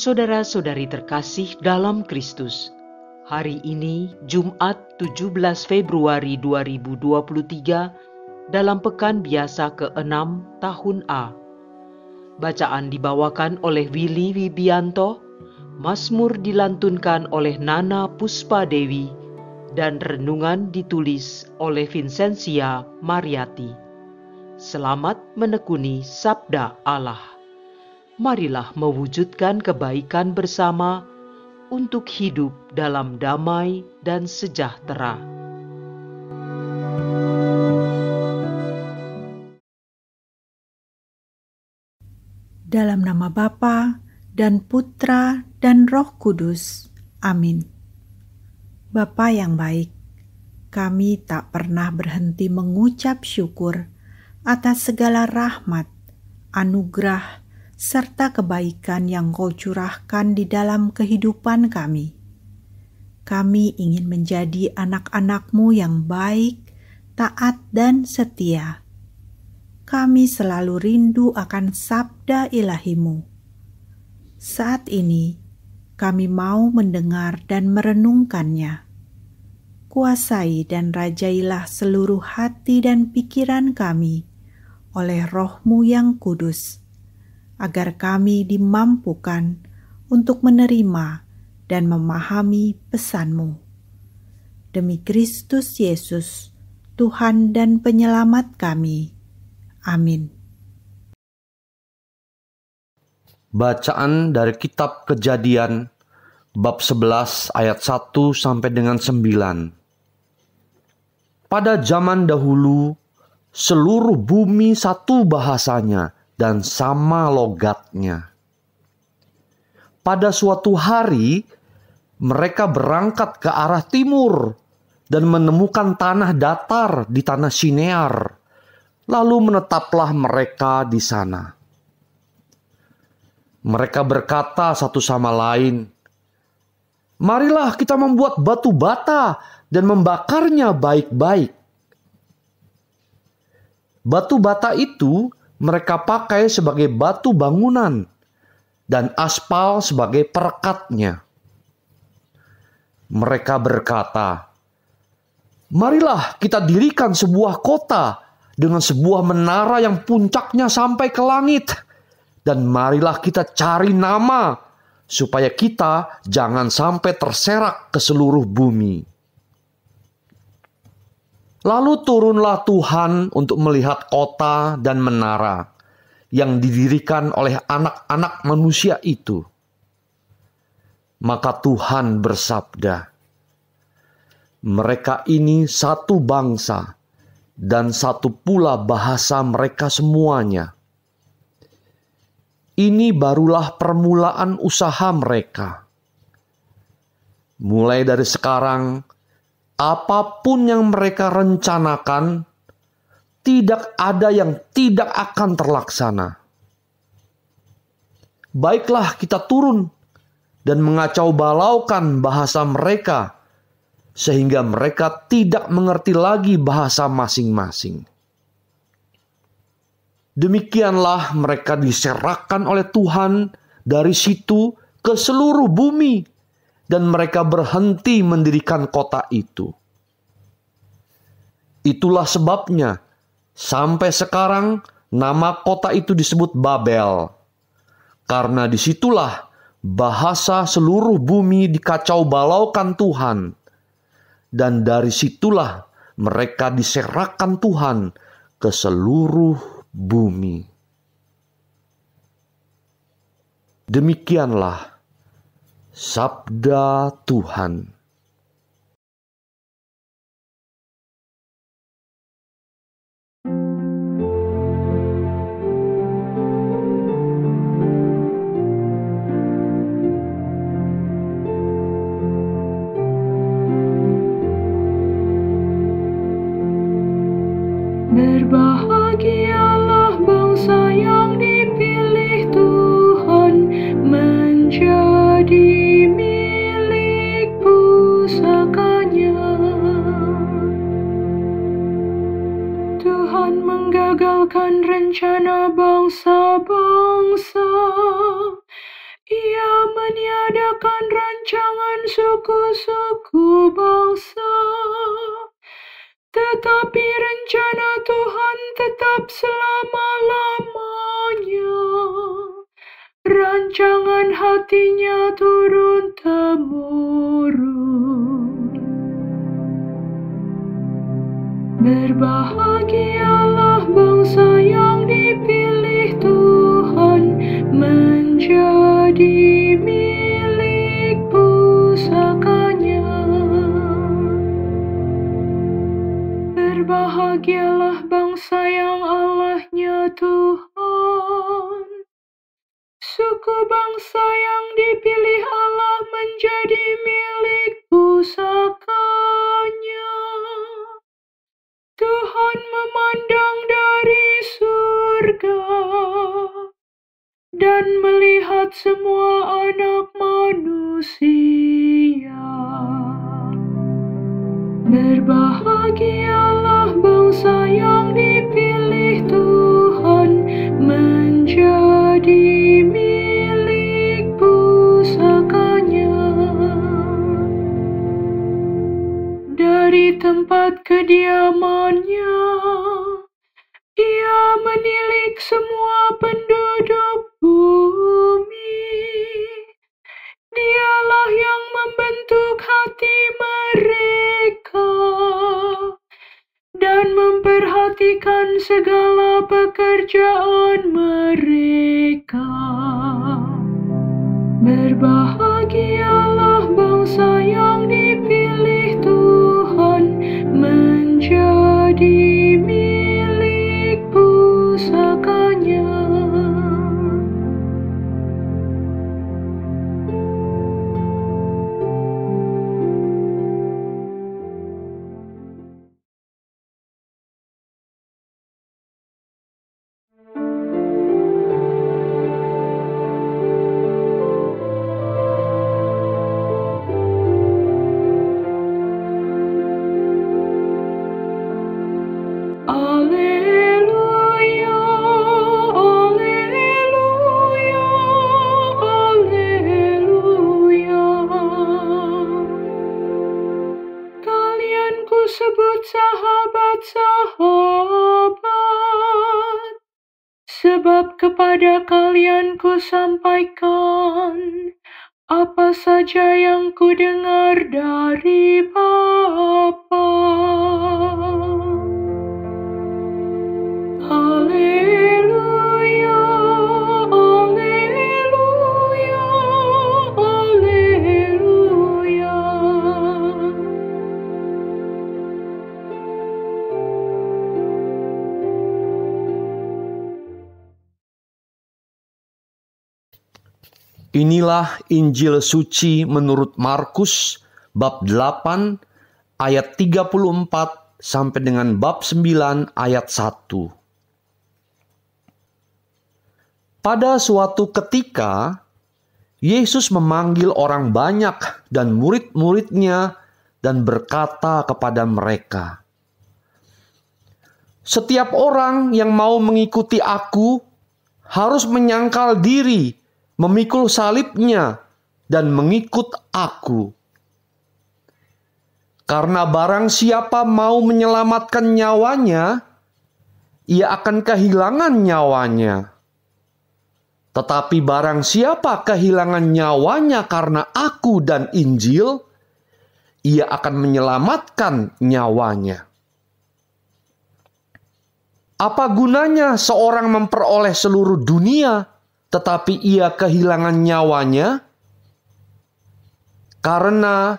Saudara-saudari terkasih dalam Kristus, hari ini Jumat 17 Februari 2023 dalam Pekan Biasa ke-6 Tahun A. Bacaan dibawakan oleh Willy Wibianto, Mazmur dilantunkan oleh Nana Puspa Dewi, dan renungan ditulis oleh Vincentia Mariati. Selamat menekuni Sabda Allah marilah mewujudkan kebaikan bersama untuk hidup dalam damai dan sejahtera. Dalam nama Bapa dan Putra dan Roh Kudus. Amin. Bapa yang baik, kami tak pernah berhenti mengucap syukur atas segala rahmat, anugerah, serta kebaikan yang Kau curahkan di dalam kehidupan kami. Kami ingin menjadi anak anakmu yang baik, taat, dan setia. Kami selalu rindu akan sabda ilahimu. Saat ini, kami mau mendengar dan merenungkannya. Kuasai dan rajailah seluruh hati dan pikiran kami oleh rohmu yang kudus agar kami dimampukan untuk menerima dan memahami pesanmu. Demi Kristus Yesus, Tuhan dan Penyelamat kami. Amin. Bacaan dari Kitab Kejadian bab 11 ayat 1 sampai dengan 9. Pada zaman dahulu, seluruh bumi satu bahasanya – dan sama logatnya. Pada suatu hari, mereka berangkat ke arah timur dan menemukan tanah datar di tanah Sinear. Lalu menetaplah mereka di sana. Mereka berkata satu sama lain, "Marilah kita membuat batu bata dan membakarnya baik-baik." Batu bata itu mereka pakai sebagai batu bangunan dan aspal sebagai perekatnya. Mereka berkata, "Marilah kita dirikan sebuah kota dengan sebuah menara yang puncaknya sampai ke langit, dan marilah kita cari nama supaya kita jangan sampai terserak ke seluruh bumi." Lalu turunlah Tuhan untuk melihat kota dan menara yang didirikan oleh anak-anak manusia itu. Maka Tuhan bersabda, "Mereka ini satu bangsa dan satu pula bahasa mereka semuanya. Ini barulah permulaan usaha mereka. Mulai dari sekarang, apapun yang mereka rencanakan, tidak ada yang tidak akan terlaksana. Baiklah, kita turun dan mengacau balaukan bahasa mereka, sehingga mereka tidak mengerti lagi bahasa masing-masing. Demikianlah mereka diserahkan oleh Tuhan dari situ ke seluruh bumi dan mereka berhenti mendirikan kota itu. Itulah sebabnya sampai sekarang nama kota itu disebut Babel. Karena disitulah bahasa seluruh bumi dikacau balaukan Tuhan. Dan dari situlah mereka diserahkan Tuhan ke seluruh bumi. Demikianlah Sabda Tuhan. akan rencana bangsa-bangsa. Ia meniadakan rancangan suku-suku bangsa. Tetapi rencana Tuhan tetap selama-lamanya. Rancangan hatinya turun-temurun. Berbahagialah bangsa yang dipilih Tuhan menjadi milik pusakanya. Berbahagialah bangsa yang Allahnya Tuhan. Suku bangsa yang dipilih Allah menjadi milik pusaka. Tuhan memandang dari surga dan melihat semua anak manusia. Berbahagialah bangsa yang dipilih sampaikan apa saja yang ku dengar dari Bapa. Haleluya. Inilah Injil suci menurut Markus bab 8 ayat 34 sampai dengan bab 9 ayat 1. Pada suatu ketika Yesus memanggil orang banyak dan murid-muridnya dan berkata kepada mereka, "Setiap orang yang mau mengikuti Aku harus menyangkal diri, memikul salibnya dan mengikut aku. Karena barang siapa mau menyelamatkan nyawanya, ia akan kehilangan nyawanya. Tetapi barang siapa kehilangan nyawanya karena aku dan Injil, ia akan menyelamatkan nyawanya. Apa gunanya seorang memperoleh seluruh dunia tetapi ia kehilangan nyawanya? Karena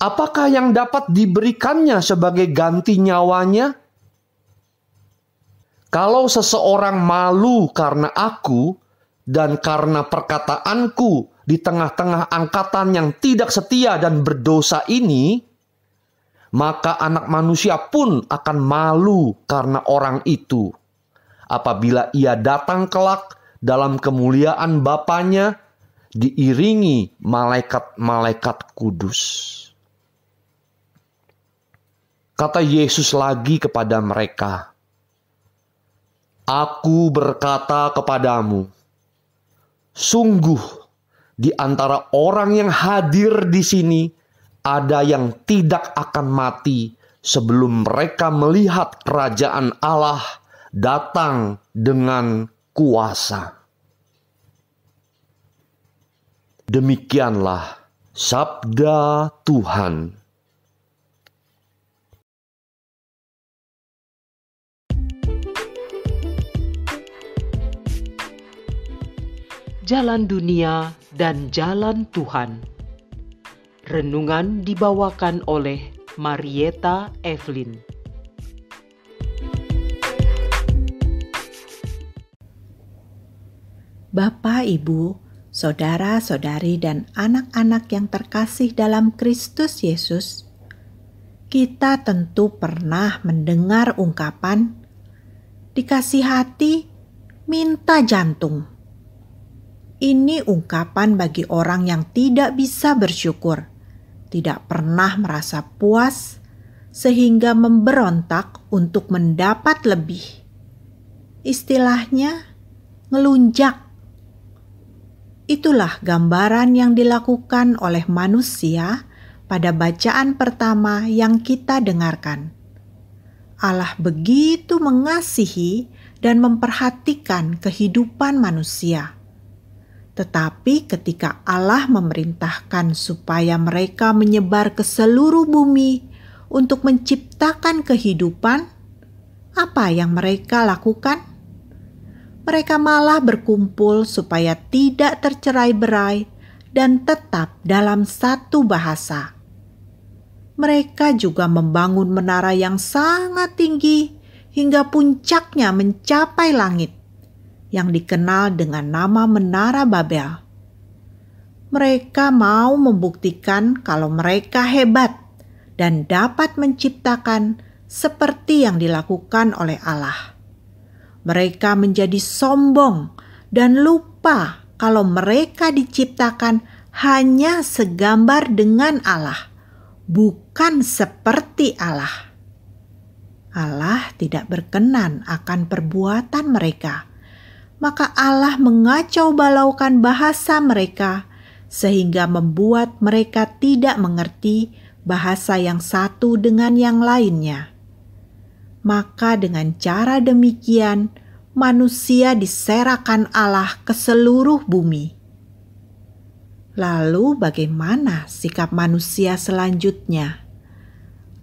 apakah yang dapat diberikannya sebagai ganti nyawanya? Kalau seseorang malu karena aku dan karena perkataanku di tengah-tengah angkatan yang tidak setia dan berdosa ini, maka anak manusia pun akan malu karena orang itu. Apabila ia datang kelak dalam kemuliaan Bapaknya diiringi malaikat-malaikat kudus. Kata Yesus lagi kepada mereka, Aku berkata kepadamu, sungguh di antara orang yang hadir di sini ada yang tidak akan mati sebelum mereka melihat kerajaan Allah datang dengan kuasa. Demikianlah sabda Tuhan. Jalan dunia dan jalan Tuhan. Renungan dibawakan oleh Marieta Evelyn. Bapak, Ibu, saudara-saudari, dan anak-anak yang terkasih dalam Kristus Yesus, kita tentu pernah mendengar ungkapan "dikasih hati, minta jantung". Ini ungkapan bagi orang yang tidak bisa bersyukur, tidak pernah merasa puas, sehingga memberontak untuk mendapat lebih. Istilahnya, ngelunjak Itulah gambaran yang dilakukan oleh manusia pada bacaan pertama yang kita dengarkan. Allah begitu mengasihi dan memperhatikan kehidupan manusia. Tetapi ketika Allah memerintahkan supaya mereka menyebar ke seluruh bumi untuk menciptakan kehidupan, apa yang mereka lakukan? mereka malah berkumpul supaya tidak tercerai berai dan tetap dalam satu bahasa. Mereka juga membangun menara yang sangat tinggi hingga puncaknya mencapai langit, yang dikenal dengan nama Menara Babel. Mereka mau membuktikan kalau mereka hebat dan dapat menciptakan seperti yang dilakukan oleh Allah. Mereka menjadi sombong dan lupa kalau mereka diciptakan hanya segambar dengan Allah, bukan seperti Allah. Allah tidak berkenan akan perbuatan mereka, maka Allah mengacau balaukan bahasa mereka sehingga membuat mereka tidak mengerti bahasa yang satu dengan yang lainnya. Maka dengan cara demikian, manusia diserahkan Allah ke seluruh bumi. Lalu, bagaimana sikap manusia selanjutnya?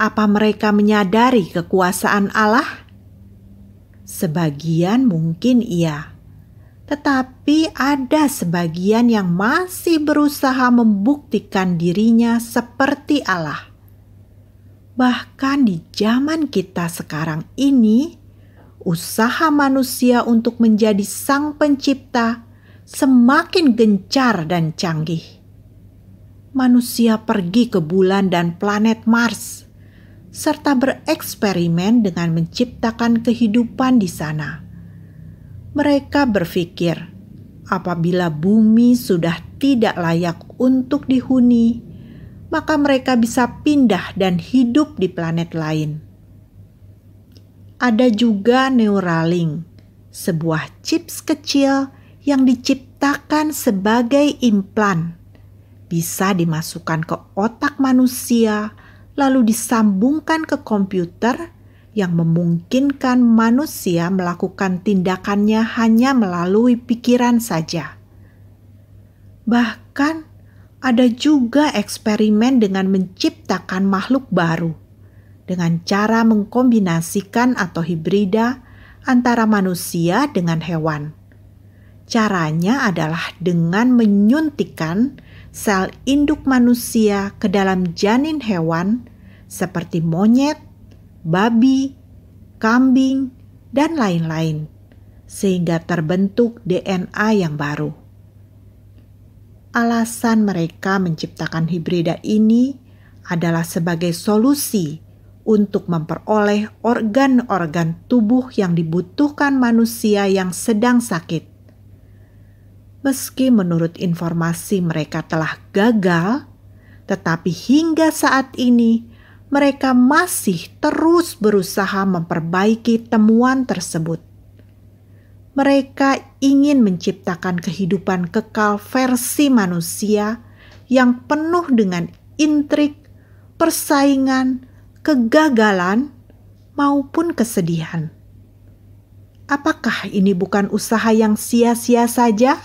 Apa mereka menyadari kekuasaan Allah? Sebagian mungkin iya, tetapi ada sebagian yang masih berusaha membuktikan dirinya seperti Allah. Bahkan di zaman kita sekarang ini, usaha manusia untuk menjadi sang pencipta semakin gencar dan canggih. Manusia pergi ke bulan dan planet Mars, serta bereksperimen dengan menciptakan kehidupan di sana. Mereka berpikir, apabila bumi sudah tidak layak untuk dihuni, maka mereka bisa pindah dan hidup di planet lain. Ada juga Neuralink, sebuah chips kecil yang diciptakan sebagai implan. Bisa dimasukkan ke otak manusia, lalu disambungkan ke komputer yang memungkinkan manusia melakukan tindakannya hanya melalui pikiran saja. Bahkan, ada juga eksperimen dengan menciptakan makhluk baru dengan cara mengkombinasikan atau hibrida antara manusia dengan hewan. Caranya adalah dengan menyuntikan sel induk manusia ke dalam janin hewan seperti monyet, babi, kambing, dan lain-lain, sehingga terbentuk DNA yang baru alasan mereka menciptakan hibrida ini adalah sebagai solusi untuk memperoleh organ-organ tubuh yang dibutuhkan manusia yang sedang sakit. Meski menurut informasi mereka telah gagal, tetapi hingga saat ini mereka masih terus berusaha memperbaiki temuan tersebut mereka ingin menciptakan kehidupan kekal versi manusia yang penuh dengan intrik, persaingan, kegagalan, maupun kesedihan. Apakah ini bukan usaha yang sia-sia saja?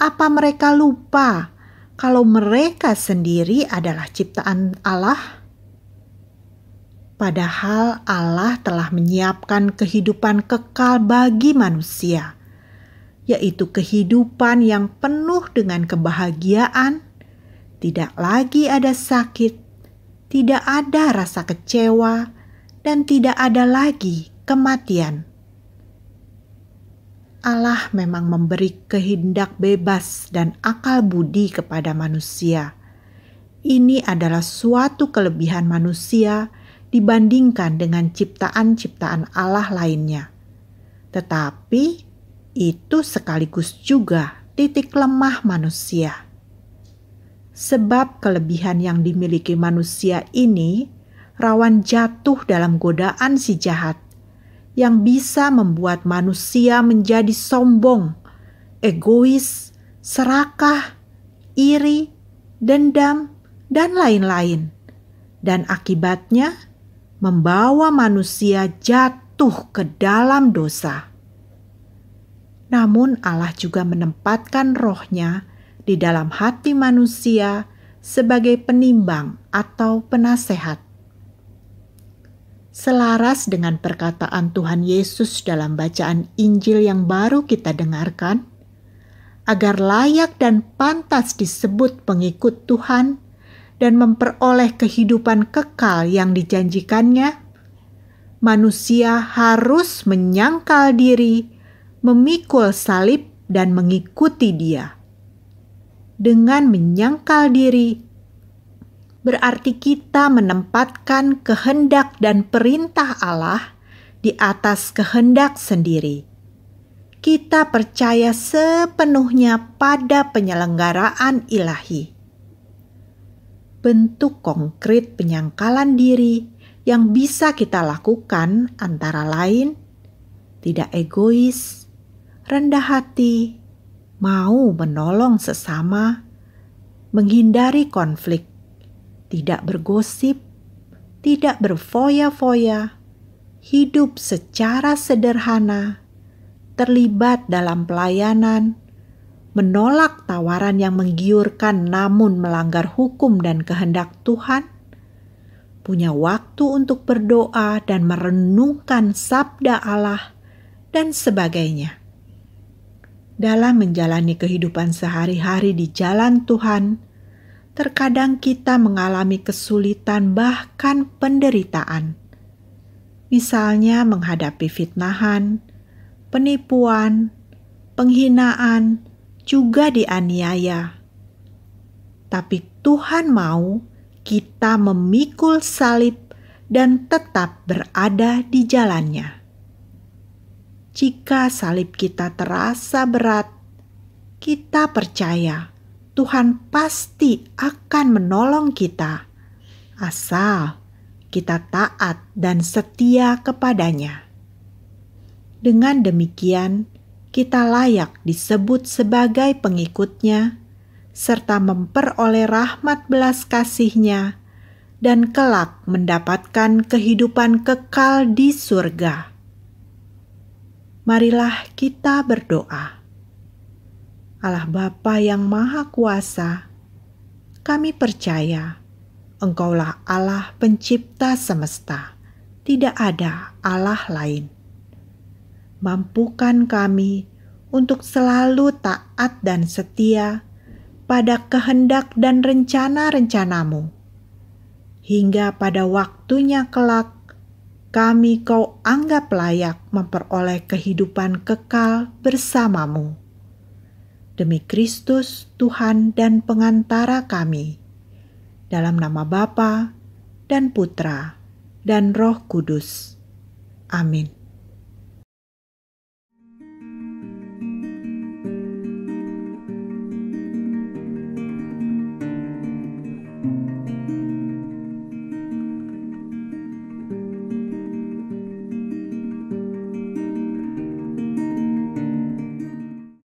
Apa mereka lupa kalau mereka sendiri adalah ciptaan Allah? Padahal Allah telah menyiapkan kehidupan kekal bagi manusia, yaitu kehidupan yang penuh dengan kebahagiaan, tidak lagi ada sakit, tidak ada rasa kecewa, dan tidak ada lagi kematian. Allah memang memberi kehendak bebas dan akal budi kepada manusia. Ini adalah suatu kelebihan manusia dibandingkan dengan ciptaan-ciptaan Allah lainnya. Tetapi itu sekaligus juga titik lemah manusia. Sebab kelebihan yang dimiliki manusia ini rawan jatuh dalam godaan si jahat yang bisa membuat manusia menjadi sombong, egois, serakah, iri, dendam, dan lain-lain. Dan akibatnya, membawa manusia jatuh ke dalam dosa. Namun Allah juga menempatkan rohnya di dalam hati manusia sebagai penimbang atau penasehat. Selaras dengan perkataan Tuhan Yesus dalam bacaan Injil yang baru kita dengarkan, agar layak dan pantas disebut pengikut Tuhan, dan memperoleh kehidupan kekal yang dijanjikannya, manusia harus menyangkal diri, memikul salib, dan mengikuti Dia. Dengan menyangkal diri, berarti kita menempatkan kehendak dan perintah Allah di atas kehendak sendiri. Kita percaya sepenuhnya pada penyelenggaraan ilahi bentuk konkret penyangkalan diri yang bisa kita lakukan antara lain tidak egois, rendah hati, mau menolong sesama, menghindari konflik, tidak bergosip, tidak berfoya-foya, hidup secara sederhana, terlibat dalam pelayanan, menolak tawaran yang menggiurkan namun melanggar hukum dan kehendak Tuhan, punya waktu untuk berdoa dan merenungkan sabda Allah, dan sebagainya. Dalam menjalani kehidupan sehari-hari di jalan Tuhan, terkadang kita mengalami kesulitan, bahkan penderitaan, misalnya menghadapi fitnahan, penipuan, penghinaan, juga dianiaya. Tapi Tuhan mau kita memikul salib dan tetap berada di jalannya. Jika salib kita terasa berat, kita percaya Tuhan pasti akan menolong kita, asal kita taat dan setia kepadanya. Dengan demikian, kita layak disebut sebagai pengikutnya, serta memperoleh rahmat belas kasihnya, dan kelak mendapatkan kehidupan kekal di surga. Marilah kita berdoa. Allah Bapa yang Maha Kuasa, kami percaya Engkaulah Allah pencipta semesta, tidak ada Allah lain mampukan kami untuk selalu taat dan setia pada kehendak dan rencana-rencanamu, hingga pada waktunya kelak kami kau anggap layak memperoleh kehidupan kekal bersamamu. Demi Kristus Tuhan dan pengantara kami, dalam nama Bapa dan Putra dan Roh Kudus. Amin.